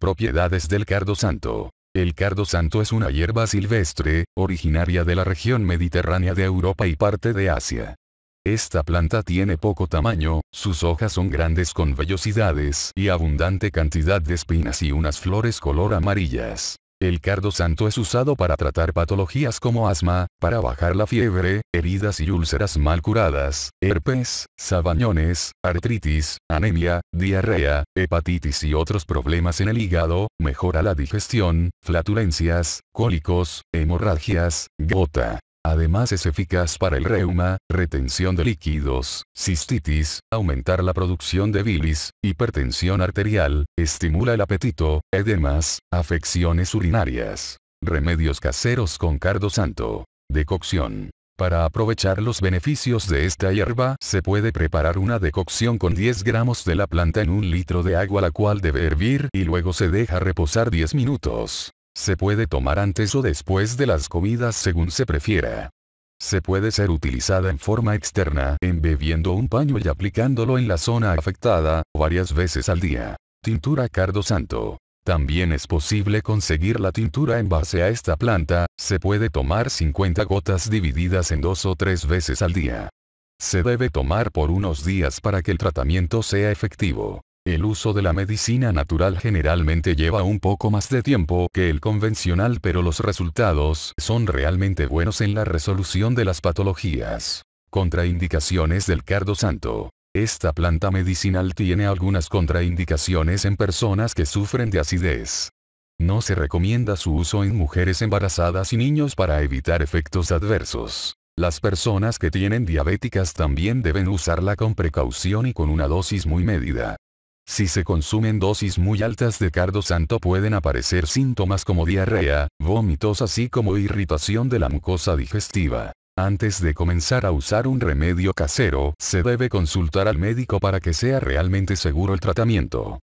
Propiedades del cardo santo. El cardo santo es una hierba silvestre, originaria de la región mediterránea de Europa y parte de Asia. Esta planta tiene poco tamaño, sus hojas son grandes con vellosidades y abundante cantidad de espinas y unas flores color amarillas. El cardo santo es usado para tratar patologías como asma, para bajar la fiebre, heridas y úlceras mal curadas, herpes, sabañones, artritis, anemia, diarrea, hepatitis y otros problemas en el hígado, mejora la digestión, flatulencias, cólicos, hemorragias, gota, Además es eficaz para el reuma, retención de líquidos, cistitis, aumentar la producción de bilis, hipertensión arterial, estimula el apetito, edemas, afecciones urinarias. Remedios caseros con cardo santo. Decocción. Para aprovechar los beneficios de esta hierba se puede preparar una decocción con 10 gramos de la planta en un litro de agua la cual debe hervir y luego se deja reposar 10 minutos. Se puede tomar antes o después de las comidas según se prefiera. Se puede ser utilizada en forma externa, embebiendo un paño y aplicándolo en la zona afectada, varias veces al día. Tintura cardo santo. También es posible conseguir la tintura en base a esta planta, se puede tomar 50 gotas divididas en dos o tres veces al día. Se debe tomar por unos días para que el tratamiento sea efectivo. El uso de la medicina natural generalmente lleva un poco más de tiempo que el convencional pero los resultados son realmente buenos en la resolución de las patologías. Contraindicaciones del cardo santo. Esta planta medicinal tiene algunas contraindicaciones en personas que sufren de acidez. No se recomienda su uso en mujeres embarazadas y niños para evitar efectos adversos. Las personas que tienen diabéticas también deben usarla con precaución y con una dosis muy medida. Si se consumen dosis muy altas de cardo santo pueden aparecer síntomas como diarrea, vómitos así como irritación de la mucosa digestiva. Antes de comenzar a usar un remedio casero, se debe consultar al médico para que sea realmente seguro el tratamiento.